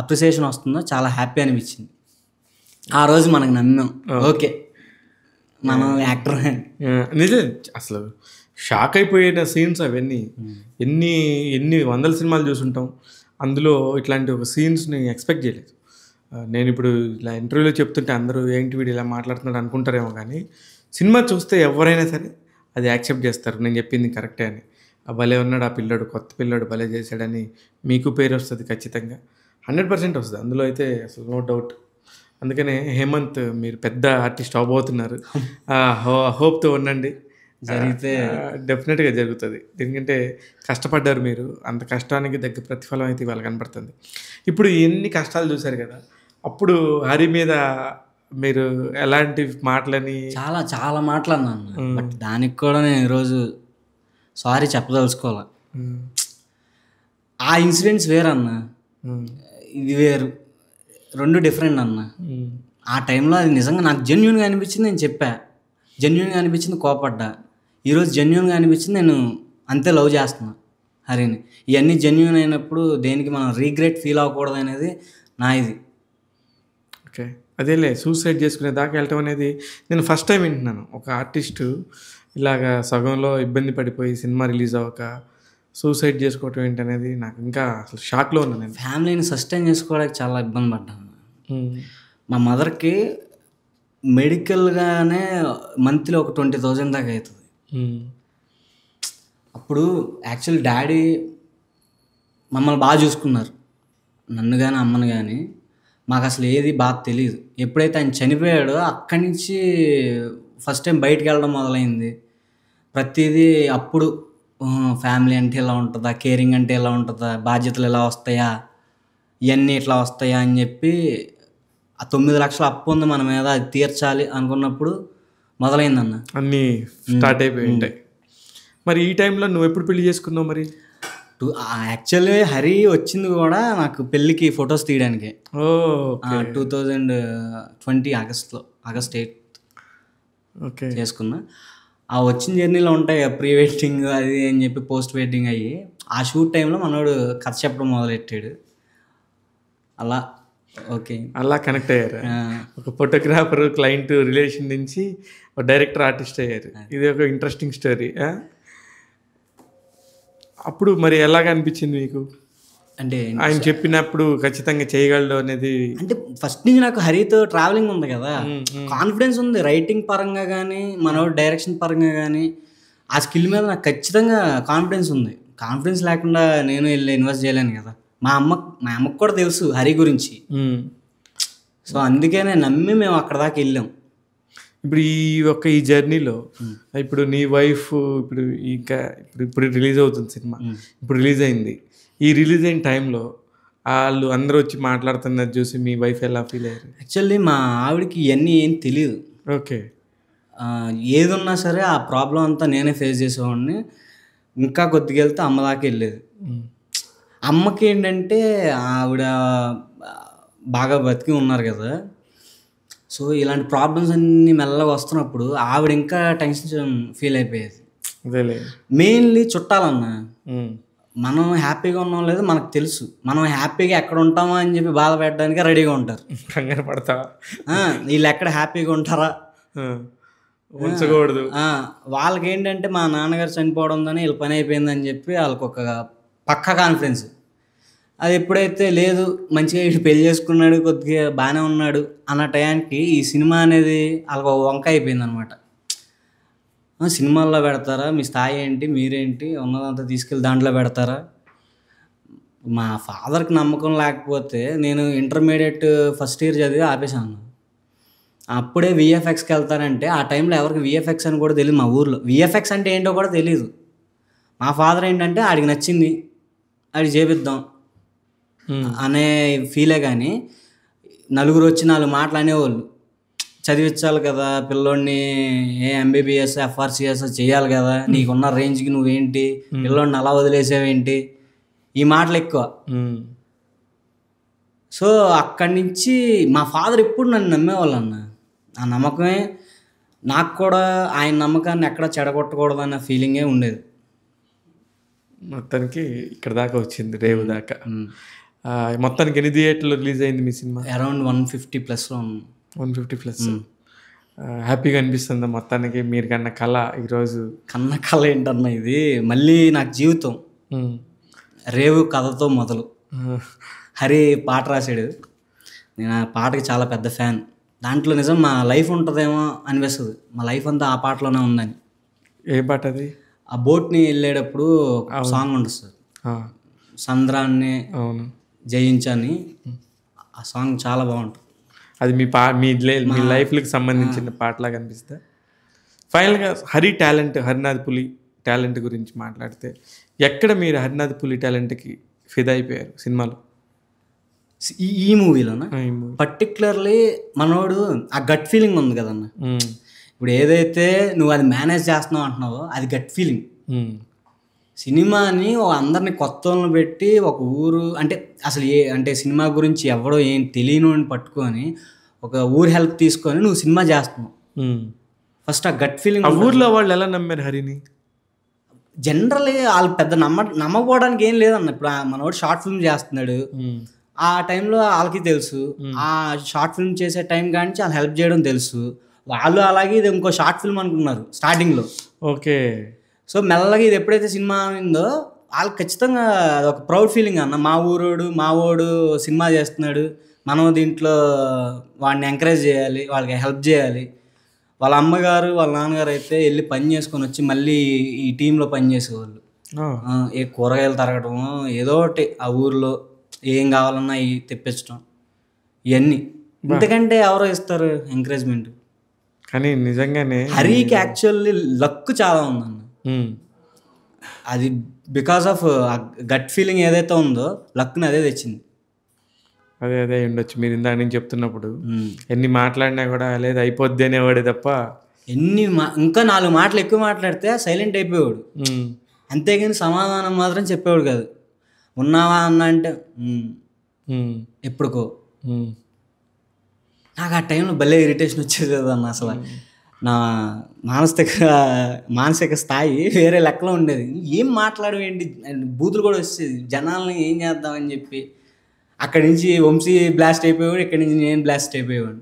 అప్రిసియేషన్ వస్తుందో చాలా హ్యాపీ అనిపించింది ఆ రోజు మనకు నమ్మాం ఓకే మనం యాక్టర్ నిజం అసలు షాక్ అయిపోయిన సీన్స్ అవన్నీ ఎన్ని ఎన్ని వందల సినిమాలు చూసుంటాం అందులో ఇట్లాంటి ఒక సీన్స్ని ఎక్స్పెక్ట్ చేయలేదు నేను ఇప్పుడు ఇలా ఇంటర్వ్యూలో చెప్తుంటే అందరూ ఏంటి వీడు ఇలా మాట్లాడుతున్నాడు అనుకుంటారేమో కానీ సినిమా చూస్తే ఎవరైనా సరే అది యాక్సెప్ట్ చేస్తారు నేను చెప్పింది కరెక్టే అని భలే ఉన్నాడు ఆ పిల్లడు కొత్త పిల్లడు భలే చేశాడని మీకు పేరు వస్తుంది ఖచ్చితంగా హండ్రెడ్ పర్సెంట్ వస్తుంది అందులో అయితే అసలు నో డౌట్ అందుకనే హేమంత్ మీరు పెద్ద ఆర్టిస్ట్ అవబోతున్నారు హోప్తో ఉండండి జరిగితే డెఫినెట్గా జరుగుతుంది ఎందుకంటే కష్టపడ్డారు మీరు అంత కష్టానికి దగ్గర ప్రతిఫలం అయితే ఇవాళ కనపడుతుంది ఇప్పుడు ఎన్ని కష్టాలు చూశారు కదా అప్పుడు హరి మీద మీరు ఎలాంటి మాటలని చాలా చాలా మాటలు అన్నాను బట్ దానికి కూడా నేను ఈరోజు సారీ చెప్పదలుచుకోవాలి ఆ ఇన్సిడెంట్స్ వేరన్న ఇది వేరు రెండు డిఫరెంట్ అన్న ఆ టైంలో అది నిజంగా నాకు జెన్యున్గా అనిపించింది నేను చెప్పా జెన్యున్గా అనిపించింది కోపడ్డా ఈరోజు జెన్యున్గా అనిపించింది నేను అంతే లవ్ చేస్తున్నా హరిని ఇవన్నీ జెన్యున్ అయినప్పుడు దేనికి మనం రీగ్రెట్ ఫీల్ అవ్వకూడదు అనేది నా ఇది ఓకే అదేలే సూసైడ్ చేసుకునే దాకా వెళ్ళటం అనేది నేను ఫస్ట్ టైం వింటున్నాను ఒక ఆర్టిస్టు ఇలాగ సగంలో ఇబ్బంది పడిపోయి సినిమా రిలీజ్ అవ్వక సూసైడ్ చేసుకోవటం ఏంటనేది నాకు ఇంకా అసలు షాక్లో ఉన్నాను నేను ఫ్యామిలీని సస్టైన్ చేసుకోవడానికి చాలా ఇబ్బంది పడ్డాను మా మదర్కి మెడికల్గానే మంత్లీ ఒక ట్వంటీ థౌజండ్ దాకా అవుతుంది Hmm. అప్పుడు యాక్చువల్ డాడీ మమ్మల్ని బాగా చూసుకున్నారు నన్ను కానీ అమ్మను కానీ మాకు అసలు ఏది బాగా తెలియదు ఎప్పుడైతే ఆయన చనిపోయాడో అక్కడి నుంచి ఫస్ట్ టైం బయటకు వెళ్ళడం మొదలైంది ప్రతిదీ అప్పుడు ఫ్యామిలీ అంటే ఇలా ఉంటుందా కేరింగ్ అంటే ఇలా ఉంటుందా బాధ్యతలు ఇలా వస్తాయా ఇవన్నీ ఇట్లా వస్తాయా అని చెప్పి ఆ తొమ్మిది లక్షల అప్పు ఉంది మన మీద అది తీర్చాలి అనుకున్నప్పుడు మొదలైందన్న అన్నీ స్టార్ట్ అయిపోయి ఉంటాయి మరి ఈ టైంలో నువ్వు ఎప్పుడు పెళ్లి చేసుకున్నావు మరి యాక్చువల్లీ హరి వచ్చింది కూడా నాకు పెళ్ళికి ఫొటోస్ తీయడానికి టూ థౌజండ్ ట్వంటీ ఆగస్ట్లో ఆగస్ట్ ఎయిట్ ఓకే చేసుకున్నా ఆ వచ్చిన జర్నీలో ఉంటాయి ప్రీ వెడ్డింగ్ అది అని చెప్పి పోస్ట్ వెడ్డింగ్ అయ్యి ఆ షూట్ టైంలో మనోడు కథ చెప్పడం మొదలెట్టాడు అలా ఓకే అలా కనెక్ట్ అయ్యారు ఒక ఫోటోగ్రాఫర్ క్లయింట్ రిలేషన్ నుంచి డైరెక్టర్ ఆర్టిస్ట్ అయ్యారు ఇది ఒక ఇంట్రెస్టింగ్ స్టోరీ అప్పుడు మరి ఎలాగ అనిపించింది మీకు అంటే ఆయన చెప్పినప్పుడు ఖచ్చితంగా చేయగలడు అనేది అంటే ఫస్ట్ నుంచి నాకు హరితో ట్రావెలింగ్ ఉంది కదా కాన్ఫిడెన్స్ ఉంది రైటింగ్ పరంగా కానీ మన డైరెక్షన్ పరంగా కానీ ఆ స్కిల్ మీద నాకు ఖచ్చితంగా కాన్ఫిడెన్స్ ఉంది కాన్ఫిడెన్స్ లేకుండా నేను వెళ్ళి ఇన్వెస్ట్ చేయలేను కదా మా అమ్మ మా అమ్మకు కూడా తెలుసు హరి గురించి సో అందుకే నమ్మి మేము అక్కడ దాకా వెళ్ళాం ఇప్పుడు ఈ ఒక్క ఈ జర్నీలో ఇప్పుడు నీ వైఫ్ ఇప్పుడు ఇంకా ఇప్పుడు ఇప్పుడు రిలీజ్ అవుతుంది సినిమా ఇప్పుడు రిలీజ్ అయింది ఈ రిలీజ్ అయిన టైంలో వాళ్ళు అందరూ వచ్చి మాట్లాడుతున్నది చూసి మీ వైఫ్ ఎలా ఫీల్ అయ్యారు యాక్చువల్లీ మా ఆవిడకి ఇవన్నీ ఏం తెలియదు ఓకే ఏదున్నా సరే ఆ ప్రాబ్లం అంతా నేనే ఫేస్ చేసేవాడిని ఇంకా కొద్దిగా వెళ్తే అమ్మ దాకా వెళ్ళేది అమ్మకి ఏంటంటే ఆవిడ బాగా బతికి ఉన్నారు కదా సో ఇలాంటి ప్రాబ్లమ్స్ అన్ని మెల్లగా వస్తున్నప్పుడు ఆవిడ ఇంకా టెన్షన్ ఫీల్ అయిపోయేది మెయిన్లీ చుట్టాలన్నా మనం హ్యాపీగా ఉన్నాం లేదు మనకు తెలుసు మనం హ్యాపీగా ఎక్కడ ఉంటామా అని చెప్పి బాధ పెట్టడానికి రెడీగా ఉంటారు కంగారు పడతా వీళ్ళు ఎక్కడ హ్యాపీగా ఉంటారా ఉంచకూడదు వాళ్ళకి ఏంటంటే మా నాన్నగారు చనిపోవడం కానీ వీళ్ళ పని అయిపోయిందని చెప్పి వాళ్ళకి ఒక పక్క కాన్ఫిడెన్స్ అది ఎప్పుడైతే లేదు మంచిగా ఇటు పెళ్లి చేసుకున్నాడు కొద్దిగా బాగానే ఉన్నాడు అన్న టయానికి ఈ సినిమా అనేది అలా వంక అయిపోయింది అనమాట సినిమాల్లో పెడతారా మీ స్థాయి ఏంటి మీరేంటి ఉన్నదంతా తీసుకెళ్ళి దాంట్లో పెడతారా మా ఫాదర్కి నమ్మకం లేకపోతే నేను ఇంటర్మీడియట్ ఫస్ట్ ఇయర్ చదివి ఆపేశాను అప్పుడే విఎఫ్ఎక్స్కి వెళ్తానంటే ఆ టైంలో ఎవరికి విఎఫ్ఎక్స్ అని కూడా తెలియదు మా ఊర్లో విఎఫ్ఎక్స్ అంటే ఏంటో కూడా తెలియదు మా ఫాదర్ ఏంటంటే ఆడికి నచ్చింది ఆడికి చేపిద్దాం Hmm. అనే ఫీలే కానీ నలుగురు వచ్చి నాలుగు మాటలు అనేవాళ్ళు చదివించాలి కదా పిల్లోడిని ఏ ఎంబీబీఎస్ ఎఫ్ఆర్సీఎస్ చేయాలి కదా hmm. నీకున్న రేంజ్కి నువ్వేంటి hmm. పిల్లోడిని అలా వదిలేసావేంటి ఈ మాటలు ఎక్కువ సో అక్కడి నుంచి మా ఫాదర్ ఎప్పుడు నన్ను నమ్మేవాళ్ళు అన్న ఆ నమ్మకమే నాకు కూడా ఆయన నమ్మకాన్ని ఎక్కడ చెడగొట్టకూడదు అన్న ఫీలింగే ఉండేది మొత్తానికి ఇక్కడ దాకా వచ్చింది రేవు దాకా మొత్తానికి ఎన్ని థియేటర్లో రిలీజ్ అయింది మీ cinema around one fifty plus one fifty plus హ్యాపీగా అనిపిస్తుంది మొత్తానికి మీరు కన్న కళ ఈరోజు కన్న కళ ఏంటన్న ఇది మళ్ళీ నాకు జీవితం రేవు కథతో మొదలు హరి పాట రాశాడు నేను ఆ పాటకి చాలా పెద్ద ఫ్యాన్ దాంట్లో నిజం మా లైఫ్ ఉంటుందేమో అనిపిస్తుంది మా లైఫ్ అంతా ఆ పాటలోనే ఉందని ఏ పాట అది ఆ బోట్ని వెళ్ళేటప్పుడు సాంగ్ ఉంటుంది సార్ సంద్రాన్ని అవును జయించని ఆ సాంగ్ చాలా బాగుంటుంది అది మీ పా మీ మీ లైఫ్కి సంబంధించిన పాటలాగా అనిపిస్తే ఫైనల్గా హరి టాలెంట్ హరినాథ్ పులి టాలెంట్ గురించి మాట్లాడితే ఎక్కడ మీరు హరినాథ్ పులి టాలెంట్కి ఫిదా అయిపోయారు సినిమాలో ఈ మూవీలోనా పర్టికులర్లీ మనోడు ఆ గట్ ఫీలింగ్ ఉంది కదన్న ఇప్పుడు ఏదైతే నువ్వు అది మేనేజ్ చేస్తున్నావు అంటున్నావో అది గట్ ఫీలింగ్ సినిమాని ఓ అందరిని కొత్త వాళ్ళని పెట్టి ఒక ఊరు అంటే అసలు ఏ అంటే సినిమా గురించి ఎవడో ఏం అని పట్టుకొని ఒక ఊరు హెల్ప్ తీసుకొని నువ్వు సినిమా చేస్తున్నావు ఫస్ట్ ఆ గట్ ఫీలింగ్ ఊర్లో వాళ్ళు ఎలా నమ్మారు హరిని జనరల్ వాళ్ళు పెద్ద నమ్మ నమ్మకపోవడానికి ఏం లేదన్న ఇప్పుడు మనవాడు షార్ట్ ఫిల్మ్ చేస్తున్నాడు ఆ టైంలో వాళ్ళకి తెలుసు ఆ షార్ట్ ఫిల్మ్ చేసే టైం కానీ వాళ్ళు హెల్ప్ చేయడం తెలుసు వాళ్ళు అలాగే ఇది ఇంకో షార్ట్ ఫిల్మ్ అనుకున్నారు స్టార్టింగ్లో ఓకే సో మెల్లగా ఇది ఎప్పుడైతే సినిమా అయిందో వాళ్ళకి ఖచ్చితంగా ఒక ప్రౌడ్ ఫీలింగ్ అన్న మా ఊరోడు మా ఓడు సినిమా చేస్తున్నాడు మనం దీంట్లో వాడిని ఎంకరేజ్ చేయాలి వాళ్ళకి హెల్ప్ చేయాలి వాళ్ళ అమ్మగారు వాళ్ళ నాన్నగారు అయితే వెళ్ళి పని చేసుకొని వచ్చి మళ్ళీ ఈ టీంలో పని చేసేవాళ్ళు ఏ కూరగాయలు తరగడం ఏదో ఒకటి ఆ ఊర్లో ఏం కావాలన్నా ఇవి తెప్పించడం ఇవన్నీ ఇంతకంటే ఎవరో ఇస్తారు ఎంకరేజ్మెంట్ కానీ నిజంగానే హరికి యాక్చువల్లీ లక్ చాలా ఉందన్న Hmm. అది బికాస్ ఆఫ్ గట్ ఫీలింగ్ ఏదైతే ఉందో లక్ని అదే తెచ్చింది అదే అదే ఉండొచ్చు మీరు ఇందాక నేను చెప్తున్నప్పుడు hmm. ఎన్ని మాట్లాడినా కూడా లేదు అయిపోద్ది అనేవాడు తప్ప ఎన్ని ఇంకా నాలుగు మాటలు ఎక్కువ మాట్లాడితే సైలెంట్ అయిపోయేవాడు hmm. అంతేగాని సమాధానం మాత్రం చెప్పేవాడు కాదు ఉన్నావా అన్న అంటే ఎప్పుడుకో నాకు ఆ టైంలో భలే ఇరిటేషన్ వచ్చేది అన్న అసలు నా మానసిక మానసిక స్థాయి వేరే లెక్కలో ఉండేది ఏం మాట్లాడవేంటి బూతులు కూడా వచ్చేది జనాలని ఏం చేద్దామని చెప్పి అక్కడి నుంచి వంశీ బ్లాస్ట్ అయిపోయాడు ఇక్కడి నుంచి నేను బ్లాస్ట్ అయిపోయాడు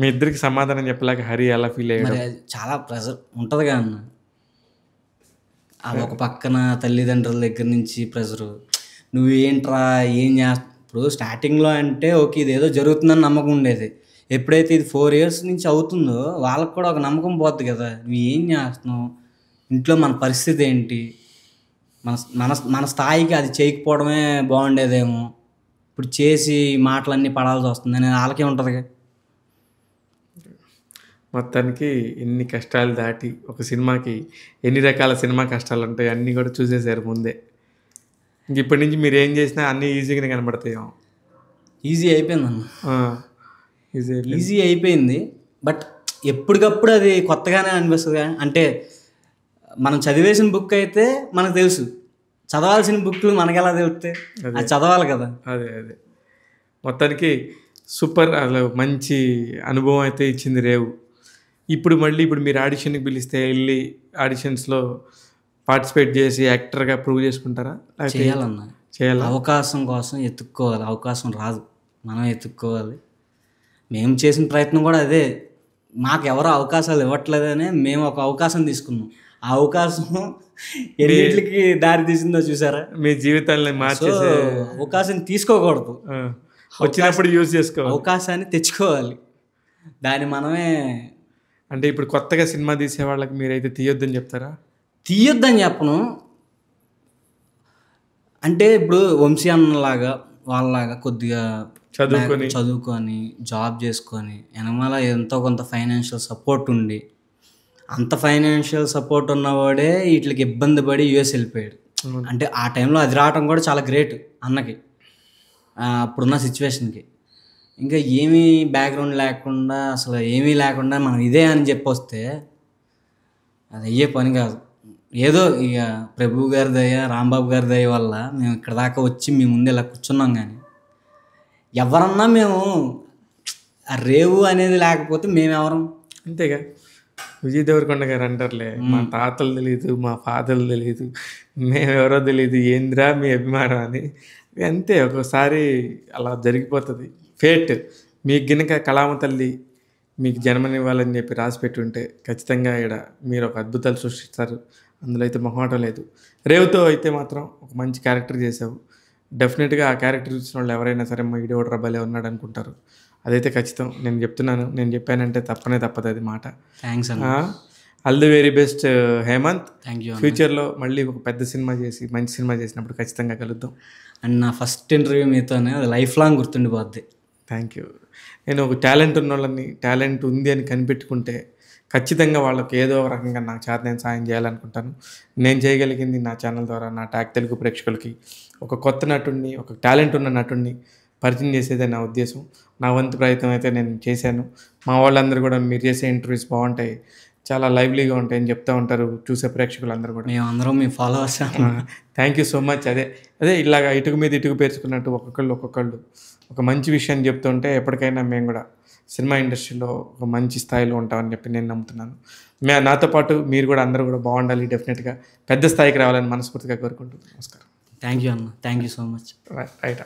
మీ ఇద్దరికి సమాధానం చెప్పలేక హరి ఎలా ఫీల్ అయ్యాడు చాలా ప్రెజర్ ఉంటుంది కదా అన్న ఒక పక్కన తల్లిదండ్రుల దగ్గర నుంచి ప్రెజరు నువ్వేంట్రా ఏం చేస్తా ఇప్పుడు స్టార్టింగ్లో అంటే ఓకే ఇదేదో జరుగుతుందని నమ్మకం ఉండేది ఎప్పుడైతే ఇది ఫోర్ ఇయర్స్ నుంచి అవుతుందో వాళ్ళకి కూడా ఒక నమ్మకం పోద్ది కదా నువ్వు ఏం చేస్తున్నావు ఇంట్లో మన పరిస్థితి ఏంటి మన మన మన స్థాయికి అది చేయకపోవడమే బాగుండేదేమో ఇప్పుడు చేసి మాటలన్నీ పడాల్సి వస్తుంది అనేది వాళ్ళకే ఉంటుంది మొత్తానికి ఎన్ని కష్టాలు దాటి ఒక సినిమాకి ఎన్ని రకాల సినిమా కష్టాలు ఉంటాయి అన్నీ కూడా చూసేసారు ముందే ఇప్పటి నుంచి మీరు ఏం చేసినా అన్నీ ఈజీగానే కనబడతాయేమో ఈజీ అయిపోయిందన్న ఈజీ అయిపోయింది బట్ ఎప్పటికప్పుడు అది కొత్తగానే అనిపిస్తుంది అంటే మనం చదివేసిన బుక్ అయితే మనకు తెలుసు చదవాల్సిన బుక్లు ఎలా తెలుస్తాయి అది చదవాలి కదా అదే అదే మొత్తానికి సూపర్ అలా మంచి అనుభవం అయితే ఇచ్చింది రేవు ఇప్పుడు మళ్ళీ ఇప్పుడు మీరు ఆడిషన్కి పిలిస్తే వెళ్ళి ఆడిషన్స్లో పార్టిసిపేట్ చేసి యాక్టర్గా ప్రూవ్ చేసుకుంటారా చేయాలన్నా చేయాలి అవకాశం కోసం ఎత్తుక్కోవాలి అవకాశం రాదు మనం ఎత్తుక్కోవాలి మేము చేసిన ప్రయత్నం కూడా అదే మాకు ఎవరో అవకాశాలు ఇవ్వట్లేదనే మేము ఒక అవకాశం తీసుకున్నాం ఆ అవకాశం ఎన్నింటికి దారి తీసిందో చూసారా మీ జీవితాన్ని మార్చేసే అవకాశం తీసుకోకూడదు వచ్చినప్పుడు యూజ్ చేసుకోవాలి అవకాశాన్ని తెచ్చుకోవాలి దాన్ని మనమే అంటే ఇప్పుడు కొత్తగా సినిమా తీసే వాళ్ళకి మీరైతే తీయొద్దని చెప్తారా తీయొద్దని చెప్పను అంటే ఇప్పుడు వంశీ అన్నలాగా వాళ్ళలాగా కొద్దిగా చదువుకొని చదువుకొని జాబ్ చేసుకొని వెనమాల ఎంతో కొంత ఫైనాన్షియల్ సపోర్ట్ ఉండి అంత ఫైనాన్షియల్ సపోర్ట్ ఉన్నవాడే వీటికి ఇబ్బంది పడి యూఎస్ వెళ్ళిపోయాడు అంటే ఆ టైంలో అది రావటం కూడా చాలా గ్రేట్ అన్నకి అప్పుడున్న సిచ్యువేషన్కి ఇంకా ఏమీ బ్యాక్గ్రౌండ్ లేకుండా అసలు ఏమీ లేకుండా మనం ఇదే అని చెప్పొస్తే అది అయ్యే పని కాదు ఏదో ఇక ప్రభు గారి దయ రాంబాబు గారి దయ వల్ల మేము ఇక్కడ దాకా వచ్చి మీ ముందు ఇలా కూర్చున్నాం కానీ ఎవరన్నా మేము రేవు అనేది లేకపోతే మేము ఎవరం అంతేగా విజయ్ దేవరకొండ గారు అంటారులే మా తాతలు తెలియదు మా ఫాదర్లు తెలియదు మేమెవరో తెలియదు ఏంద్రా మీ అభిమానం అని అంతే ఒకసారి అలా జరిగిపోతుంది ఫేట్ మీకు గినక కళామ తల్లి మీకు జన్మనివ్వాలని చెప్పి రాసి ఉంటే ఖచ్చితంగా ఇక్కడ మీరు ఒక అద్భుతాలు సృష్టిస్తారు అందులో అయితే మొహమాటం లేదు రేవుతో అయితే మాత్రం ఒక మంచి క్యారెక్టర్ చేసావు డెఫినెట్గా ఆ క్యారెక్టర్ చూసిన వాళ్ళు ఎవరైనా సరే మా ఈడో రబ్బలే ఉన్నాడు అనుకుంటారు అదైతే ఖచ్చితం నేను చెప్తున్నాను నేను చెప్పానంటే తప్పనే తప్పదు అది మాట thanks all the very best Hemant thank you ఫ్యూచర్లో మళ్ళీ ఒక పెద్ద సినిమా చేసి మంచి సినిమా చేసినప్పుడు ఖచ్చితంగా కలుద్దాం అండ్ నా ఫస్ట్ ఇంటర్వ్యూ మీతోనే అది లైఫ్ లాంగ్ గుర్తుండిపోద్ది థ్యాంక్ యూ నేను ఒక టాలెంట్ ఉన్న వాళ్ళని టాలెంట్ ఉంది అని కనిపెట్టుకుంటే ఖచ్చితంగా వాళ్ళకి ఏదో ఒక రకంగా నాకు చేత నేను సాయం చేయాలనుకుంటాను నేను చేయగలిగింది నా ఛానల్ ద్వారా నా ట్యాక్ తెలుగు ప్రేక్షకులకి ఒక కొత్త నటుడిని ఒక టాలెంట్ ఉన్న నటుడిని పరిచయం చేసేదే నా ఉద్దేశం నా వంతు ప్రయత్నం అయితే నేను చేశాను మా వాళ్ళందరూ కూడా మీరు చేసే ఇంటర్వ్యూస్ బాగుంటాయి చాలా లైవ్లీగా ఉంటాయని చెప్తూ ఉంటారు చూసే ప్రేక్షకులందరూ కూడా మేమందరం మీ followers thank you so much అదే అదే ఇలాగ ఇటుకు మీద ఇటుకు పేర్చుకున్నట్టు ఒక్కొక్కళ్ళు ఒక్కొక్కళ్ళు ఒక మంచి విషయాన్ని చెప్తుంటే ఎప్పటికైనా మేము కూడా సినిమా ఇండస్ట్రీలో ఒక మంచి స్థాయిలో ఉంటామని చెప్పి నేను నమ్ముతున్నాను మే నాతో పాటు మీరు కూడా అందరూ కూడా బాగుండాలి డెఫినెట్గా పెద్ద స్థాయికి రావాలని మనస్ఫూర్తిగా కోరుకుంటున్నాను నమస్కారం థ్యాంక్ యూ అన్న thank you so much right